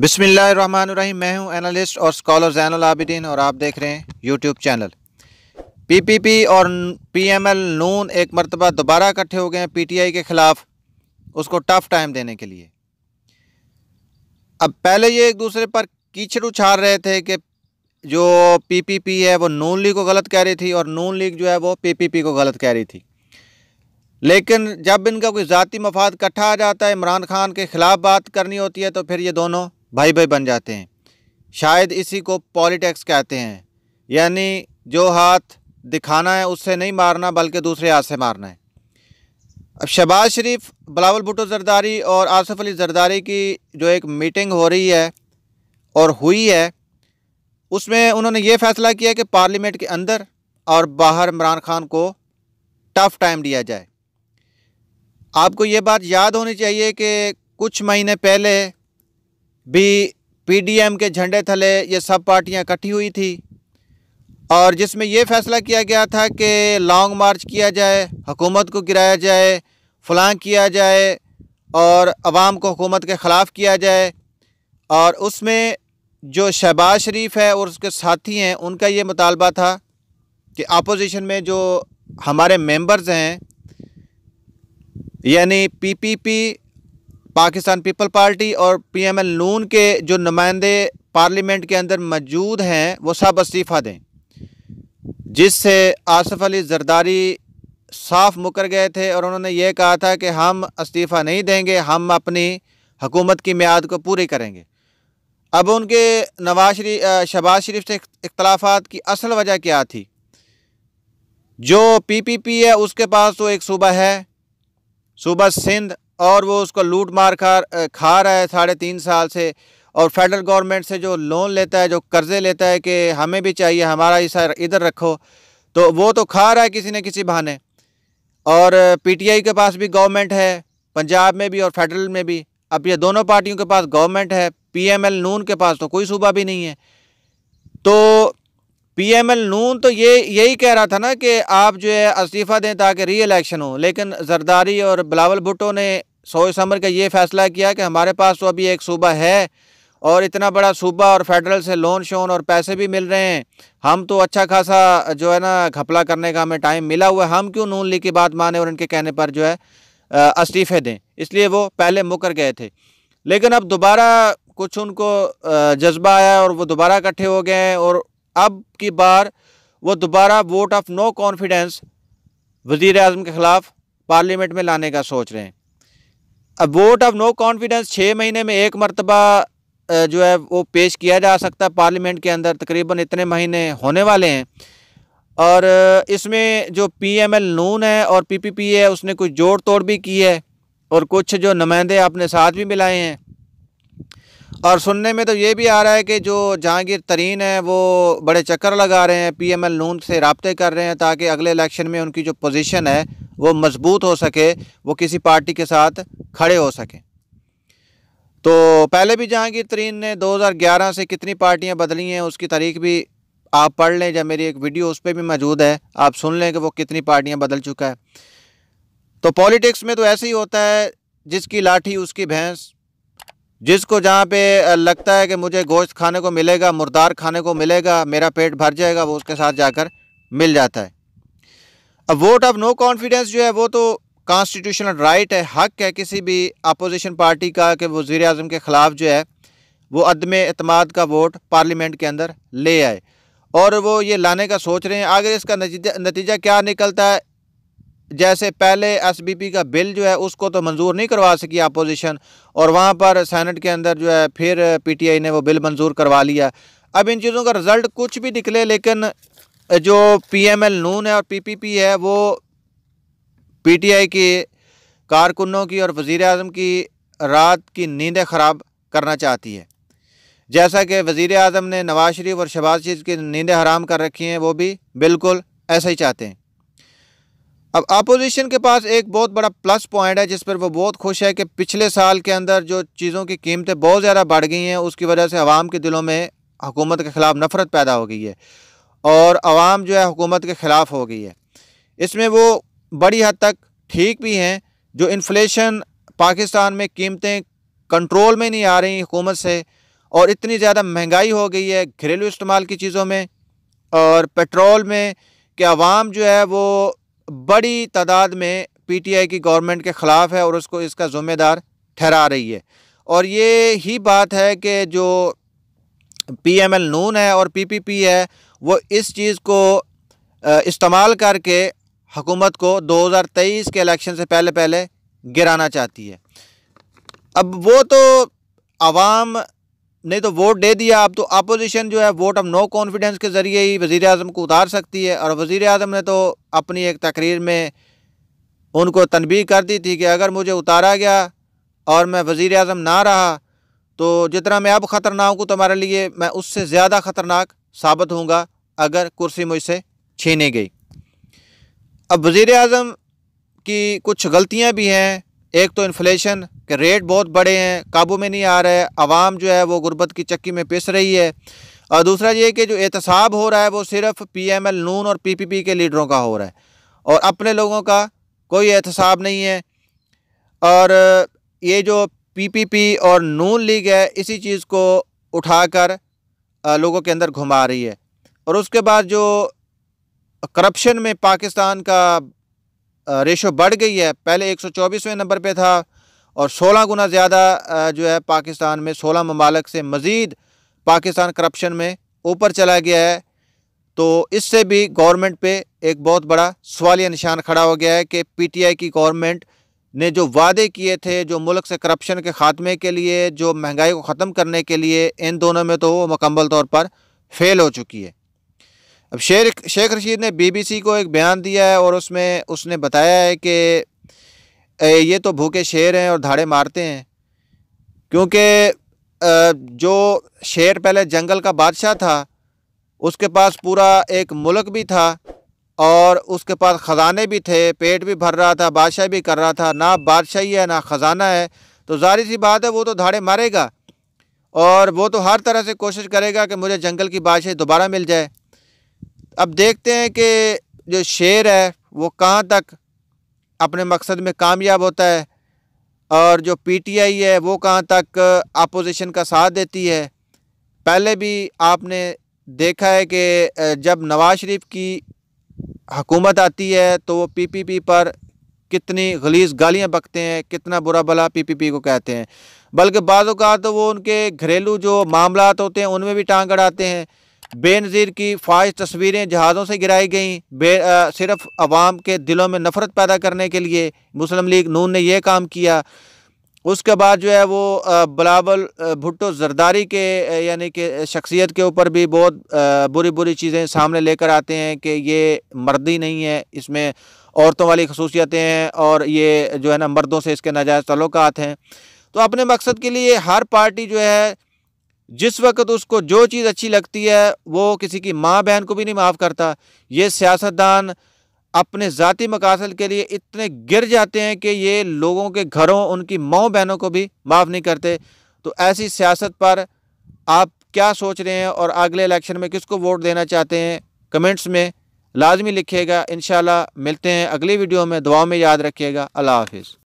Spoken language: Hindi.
बिसमीम मैं हूं एनालिस्ट और स्कॉलर जैनल आबिदीन और आप देख रहे हैं यूट्यूब चैनल पीपीपी और पीएमएल नून एक मरतबा दोबारा इकट्ठे हो गए हैं पीटीआई के ख़िलाफ़ उसको टफ़ टाइम देने के लिए अब पहले ये एक दूसरे पर कीचड़ उछाल रहे थे कि जो पीपीपी है वो नून लीग को गलत कह रही थी और नून लीग जो है वो पी को गलत कह रही थी लेकिन जब इनका कोई ज़ाती मफाद इकट्ठा आ जाता है इमरान खान के ख़िलाफ़ बात करनी होती है तो फिर ये दोनों भाई भाई बन जाते हैं शायद इसी को पॉलिटिक्स कहते हैं यानी जो हाथ दिखाना है उससे नहीं मारना बल्कि दूसरे हाथ से मारना है अब शहबाज शरीफ बलावल भुटो जरदारी और आसफ़ अली जरदारी की जो एक मीटिंग हो रही है और हुई है उसमें उन्होंने ये फ़ैसला किया कि पार्लियामेंट के अंदर और बाहर इमरान खान को टफ़ टाइम दिया जाए आपको ये बात याद होनी चाहिए कि कुछ महीने पहले भी पीडीएम के झंडे थले ये सब पार्टियां इकट्ठी हुई थी और जिसमें ये फैसला किया गया था कि लॉन्ग मार्च किया जाए हुकूमत को गिराया जाए फलां किया जाए और आवाम को हुकूमत के ख़िलाफ़ किया जाए और उसमें जो शहबाज शरीफ है और उसके साथी हैं उनका ये मुतालबा था कि अपोजिशन में जो हमारे मेंबर्स हैं यानी पीपीपी पाकिस्तान पीपल पार्टी और पीएमएल नून के जो नुमाइंदे पार्लियामेंट के अंदर मौजूद हैं वो सब इस्तीफ़ा दें जिससे आसफ अली जरदारी साफ मुकर गए थे और उन्होंने ये कहा था कि हम इस्तीफ़ा नहीं देंगे हम अपनी हुकूमत की मियाद को पूरी करेंगे अब उनके नवाज शरीफ शहबाज शरीफ से इख्तलाफात की असल वजह क्या थी जो पीपीपी है उसके पास तो एक सूबा है सूबा सिंध और वो उसको लूट मार खा खा रहा है साढ़े तीन साल से और फेडरल गवर्नमेंट से जो लोन लेता है जो कर्ज़े लेता है कि हमें भी चाहिए हमारा हिस्सा इधर रखो तो वो तो खा रहा है किसी न किसी बहाने और पीटीआई के पास भी गवर्नमेंट है पंजाब में भी और फेडरल में भी अब ये दोनों पार्टियों के पास गवर्नमेंट है पीएमएल नून के पास तो कोई सूबा भी नहीं है तो पीएमएल नून तो ये यही कह रहा था ना कि आप जो है इस्तीफ़ा दें ताकि री इलेक्शन हो लेकिन जरदारी और बिलावल भुट्टो ने सोच समर का ये फैसला किया कि हमारे पास तो अभी एक सूबा है और इतना बड़ा सूबा और फेडरल से लोन शोन और पैसे भी मिल रहे हैं हम तो अच्छा खासा जो है ना घपला करने का हमें टाइम मिला हुआ है हम क्यों नून ली की बात माने और इनके कहने पर जो है इस्तीफ़े दें इसलिए वो पहले मुकर गए थे लेकिन अब दोबारा कुछ उनको जज्बा आया और वो दोबारा इकट्ठे हो गए हैं और अब की बार वो दोबारा वोट ऑफ नो कॉन्फिडेंस वज़ी अजम के ख़िलाफ़ पार्लियामेंट में लाने का सोच रहे हैं अब वोट ऑफ नो कॉन्फिडेंस छः महीने में एक मरतबा जो है वो पेश किया जा सकता है पार्लियामेंट के अंदर तकरीबन इतने महीने होने वाले हैं और इसमें जो पी एम एल नून है और पी पी पी है उसने कुछ जोड़ तोड़ भी की है और कुछ जो नुमाइंदे अपने साथ भी मिलाए हैं और सुनने में तो ये भी आ रहा है कि जो जहांगीर तरीन है वो बड़े चक्कर लगा रहे हैं पी एम एल नून से रबते कर रहे हैं ताकि अगले इलेक्शन में उनकी जो पोजीशन है वो मजबूत हो सके वो किसी पार्टी के साथ खड़े हो सकें तो पहले भी जहांगीर तरीन ने 2011 से कितनी पार्टियां बदली हैं उसकी तारीख भी आप पढ़ लें या मेरी एक वीडियो उस पर भी मौजूद है आप सुन लें कि वो कितनी पार्टियां बदल चुका है तो पॉलिटिक्स में तो ऐसे ही होता है जिसकी लाठी उसकी भैंस जिसको जहाँ पे लगता है कि मुझे गोश्त खाने को मिलेगा मुर्दार खाने को मिलेगा मेरा पेट भर जाएगा वो उसके साथ जाकर मिल जाता है वोट ऑफ नो कॉन्फिडेंस जो है वो तो कॉन्स्टिट्यूशनल राइट है हक है किसी भी अपोजिशन पार्टी का कि वजीर अजम के ख़िलाफ़ जो है वो अदम अतमाद का वोट पार्लियामेंट के अंदर ले आए और वो ये लाने का सोच रहे हैं आगे इसका नतीजा नतीजा क्या निकलता है जैसे पहले एसबीपी का बिल जो है उसको तो मंजूर नहीं करवा सकी अपोजिशन और वहाँ पर सैनट के अंदर जो है फिर पीटीआई ने वो बिल मंजूर करवा लिया अब इन चीज़ों का रिज़ल्ट कुछ भी निकले लेकिन जो पीएमएल नून है और पीपीपी है वो पीटीआई के कारकुनों की और वज़ी अजम की रात की नींदें ख़राब करना चाहती है जैसा कि वज़ी अजम ने नवाज शरीफ और शहबाज शरीफ की नींदें हराम कर रखी हैं वो भी बिल्कुल ऐसा ही चाहते हैं अब अपोजिशन के पास एक बहुत बड़ा प्लस पॉइंट है जिस पर वो बहुत खुश है कि पिछले साल के अंदर जो चीज़ों की कीमतें बहुत ज़्यादा बढ़ गई हैं उसकी वजह से आवाम के दिलों में हुकूमत के ख़िलाफ़ नफ़रत पैदा हो गई है और आवाम जो है हुकूमत के ख़िलाफ़ हो गई है इसमें वो बड़ी हद तक ठीक भी हैं जो इन्फ्लेशन पाकिस्तान में कीमतें कंट्रोल में नहीं आ रही हुकूमत से और इतनी ज़्यादा महंगाई हो गई है घरेलू इस्तेमाल की चीज़ों में और पेट्रोल में कि आवाम जो है वो बड़ी तादाद में पी टी आई की गवर्नमेंट के ख़िलाफ़ है और उसको इसका ज़िम्मेदार ठहरा रही है और ये ही बात है कि जो पी एम एल नून है और पी पी पी है वो इस चीज़ को इस्तेमाल करके हुकूमत को 2023 के इलेक्शन से पहले पहले गिराना चाहती है अब वो तो आवाम ने तो वोट दे दिया अब तो अपोजिशन जो है वोट अब नो कॉन्फिडेंस के ज़रिए ही वज़ी अजम को उतार सकती है और वज़ी अजम ने तो अपनी एक तकरीर में उनको तनबी कर दी थी कि अगर मुझे उतारा गया और मैं वज़ी अजम ना रहा तो जितना मैं अब ख़तरनाक हूँ तुम्हारे तो लिए मैं उससे ज़्यादा ख़तरनाक साबित हूँगा अगर कुर्सी मुझसे छीनी गई अब वज़ी अजम की कुछ गलतियाँ भी हैं एक तो इन्फ्लेशन के रेट बहुत बड़े हैं काबू में नहीं आ रहा है आवाम जो है वो गुर्बत की चक्की में पिस रही है और दूसरा ये कि जो एहतसाब हो रहा है वो सिर्फ पी एम एल नून और पी पी पी के लीडरों का हो रहा है और अपने लोगों का कोई एहतसाब नहीं है और ये जो पी पी पी और नून लीग है इसी चीज़ को उठाकर लोगों के अंदर घुमा रही है और उसके बाद जो करप्शन में पाकिस्तान का रेशो बढ़ गई है पहले एक सौ चौबीसवें नंबर पर था और सोलह गुना ज़्यादा जो है पाकिस्तान में सोलह ममालक से मज़ीद पाकिस्तान करप्शन में ऊपर चला गया है तो इससे भी गवर्नमेंट पे एक बहुत बड़ा सवालिया निशान खड़ा हो गया है कि पीटीआई की गवर्नमेंट ने जो वादे किए थे जो मुल्क से करप्शन के ख़ात्मे के लिए जो महंगाई को ख़त्म करने के लिए इन दोनों में तो वो मुकम्मल तौर पर फेल हो चुकी है अब शेख शेख रशीद ने बीबीसी को एक बयान दिया है और उसमें उसने बताया है कि ये तो भूखे शेर हैं और धाड़े मारते हैं क्योंकि जो शेर पहले जंगल का बादशाह था उसके पास पूरा एक मुल्क भी था और उसके पास ख़जाने भी थे पेट भी भर रहा था बादशाह भी कर रहा था ना बादशाही है ना ख़जाना है तो जाहिर सी बात है वो तो धाड़े मारेगा और वो तो हर तरह से कोशिश करेगा कि मुझे जंगल की बादशाही दोबारा मिल जाए अब देखते हैं कि जो शेर है वो कहाँ तक अपने मकसद में कामयाब होता है और जो पीटीआई है वो कहाँ तक अपोजिशन का साथ देती है पहले भी आपने देखा है कि जब नवाज शरीफ की हुकूमत आती है तो वो पीपीपी पर कितनी गलीस गालियाँ बकते हैं कितना बुरा भला पीपीपी को कहते हैं बल्कि बाद तो वो उनके घरेलू जो मामला होते हैं उनमें भी टाँग अड़ाते हैं बेनज़ीर की फाइज तस्वीरें जहाज़ों से गिराई गईं बे आ, सिर्फ अवाम के दिलों में नफरत पैदा करने के लिए मुस्लिम लीग नून ने यह काम किया उसके बाद जो है वो बलावल भुट्टो जरदारी के यानी कि शख्सियत के ऊपर भी बहुत बुरी बुरी चीज़ें सामने लेकर आते हैं कि ये मर्दी नहीं है इसमें औरतों वाली खसूसियतें हैं और ये जो है ना मर्दों से इसके नाजायज़ तलुकत हैं तो अपने मकसद के लिए हर पार्टी जो है जिस वक्त उसको जो चीज़ अच्छी लगती है वो किसी की माँ बहन को भी नहीं माफ़ करता ये सियासतदान अपने ज़ाती मकासद के लिए इतने गिर जाते हैं कि ये लोगों के घरों उनकी माओ बहनों को भी माफ़ नहीं करते तो ऐसी सियासत पर आप क्या सोच रहे हैं और अगले इलेक्शन में किसको वोट देना चाहते हैं कमेंट्स में लाजमी लिखिएगा इन मिलते हैं अगली वीडियो में दुआ में याद रखिएगा अल्लाह हाफिज़